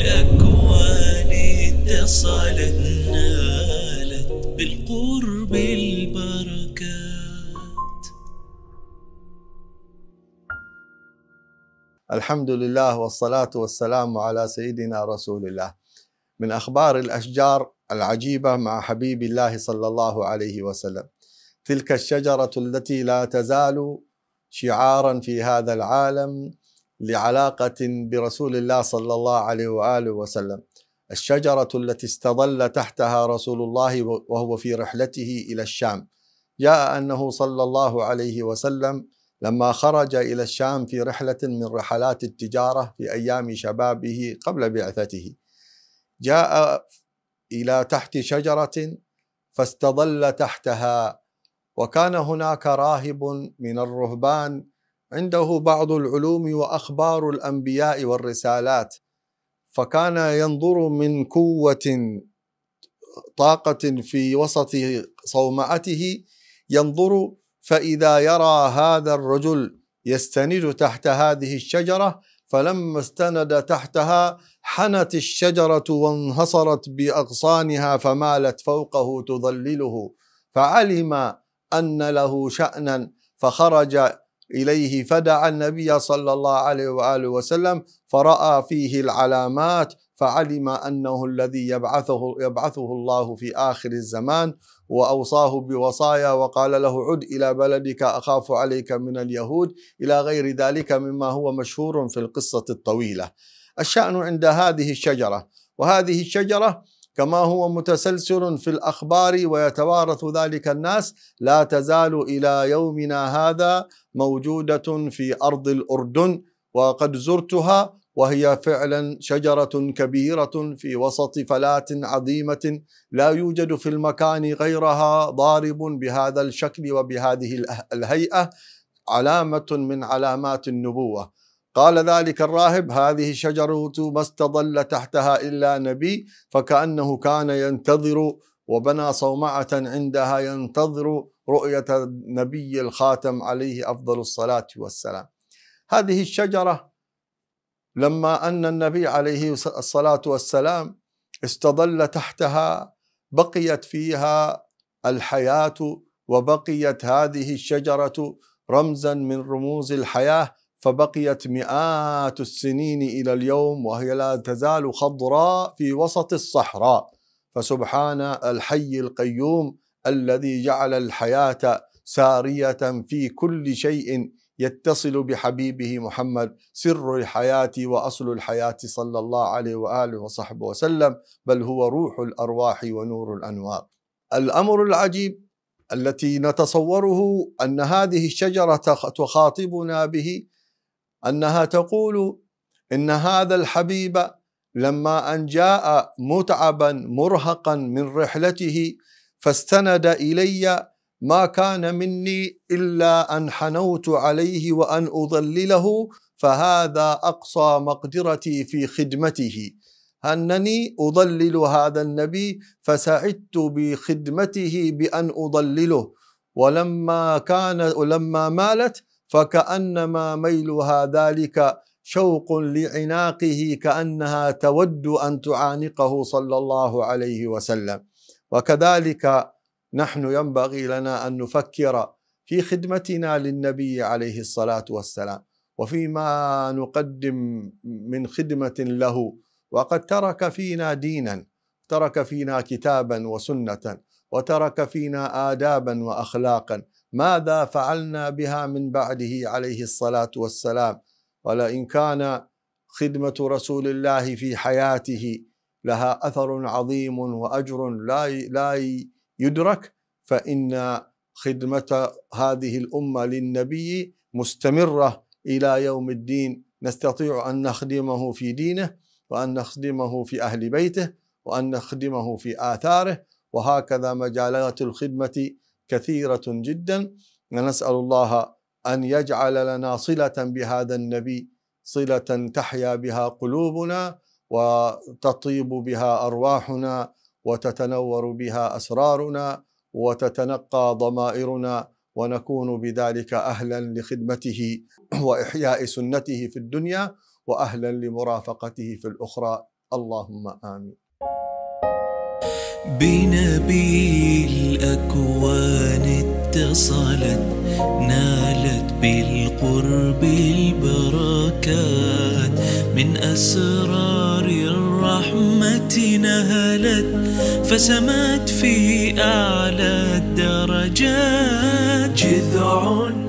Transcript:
الأكوان اتصلت نالت بالقرب البركات الحمد لله والصلاة والسلام على سيدنا رسول الله من أخبار الأشجار العجيبة مع حبيب الله صلى الله عليه وسلم تلك الشجرة التي لا تزال شعارا في هذا العالم لعلاقة برسول الله صلى الله عليه وآله وسلم الشجرة التي استظل تحتها رسول الله وهو في رحلته إلى الشام جاء أنه صلى الله عليه وسلم لما خرج إلى الشام في رحلة من رحلات التجارة في أيام شبابه قبل بعثته جاء إلى تحت شجرة فاستظل تحتها وكان هناك راهب من الرهبان عنده بعض العلوم واخبار الانبياء والرسالات فكان ينظر من قوه طاقه في وسط صومعته ينظر فاذا يرى هذا الرجل يستند تحت هذه الشجره فلما استند تحتها حنت الشجره وانهصرت باغصانها فمالت فوقه تظلله فعلم ان له شانا فخرج إليه فدعا النبي صلى الله عليه وآله وسلم فرأى فيه العلامات فعلم أنه الذي يبعثه, يبعثه الله في آخر الزمان وأوصاه بوصايا وقال له عد إلى بلدك أخاف عليك من اليهود إلى غير ذلك مما هو مشهور في القصة الطويلة الشأن عند هذه الشجرة وهذه الشجرة كما هو متسلسل في الأخبار ويتوارث ذلك الناس لا تزال إلى يومنا هذا موجودة في أرض الأردن وقد زرتها وهي فعلا شجرة كبيرة في وسط فلاة عظيمة لا يوجد في المكان غيرها ضارب بهذا الشكل وبهذه الهيئة علامة من علامات النبوة قال ذلك الراهب هذه شجرة ما استظل تحتها إلا نبي فكأنه كان ينتظر وبنى صومعة عندها ينتظر رؤية النبي الخاتم عليه أفضل الصلاة والسلام هذه الشجرة لما أن النبي عليه الصلاة والسلام استظل تحتها بقيت فيها الحياة وبقيت هذه الشجرة رمزا من رموز الحياة فبقيت مئات السنين الى اليوم وهي لا تزال خضراء في وسط الصحراء فسبحان الحي القيوم الذي جعل الحياه ساريه في كل شيء يتصل بحبيبه محمد سر الحياة وأصل الحياة صلى الله عليه وآله وصحبه وسلم بل هو روح الأرواح ونور الأنوار الأمر العجيب التي نتصوره أن هذه الشجرة تخاطبنا به أنها تقول إن هذا الحبيب لما أن جاء متعبا مرهقا من رحلته فاستند إلي ما كان مني إلا أن حنوت عليه وأن أضلله فهذا أقصى مقدرتي في خدمته أنني أضلل هذا النبي فسعدت بخدمته بأن أضلله ولما كان ولما مالت فكأنما ميلها ذلك شوق لعناقه كأنها تود أن تعانقه صلى الله عليه وسلم وكذلك نحن ينبغي لنا أن نفكر في خدمتنا للنبي عليه الصلاة والسلام وفيما نقدم من خدمة له وقد ترك فينا دينا ترك فينا كتابا وسنة وترك فينا آدابا وأخلاقا ماذا فعلنا بها من بعده عليه الصلاه والسلام ولئن كان خدمه رسول الله في حياته لها اثر عظيم واجر لا لا يدرك فان خدمه هذه الامه للنبي مستمره الى يوم الدين نستطيع ان نخدمه في دينه وان نخدمه في اهل بيته وان نخدمه في اثاره وهكذا مجالات الخدمه كثيرة جدا نسأل الله أن يجعل لنا صلة بهذا النبي صلة تحيا بها قلوبنا وتطيب بها أرواحنا وتتنور بها أسرارنا وتتنقى ضمائرنا ونكون بذلك أهلا لخدمته وإحياء سنته في الدنيا وأهلا لمرافقته في الأخرى اللهم آمين بنبي الأكوان اتصلت نالت بالقرب البركات من أسرار الرحمة نهلت فسمت في أعلى الدرجات جذع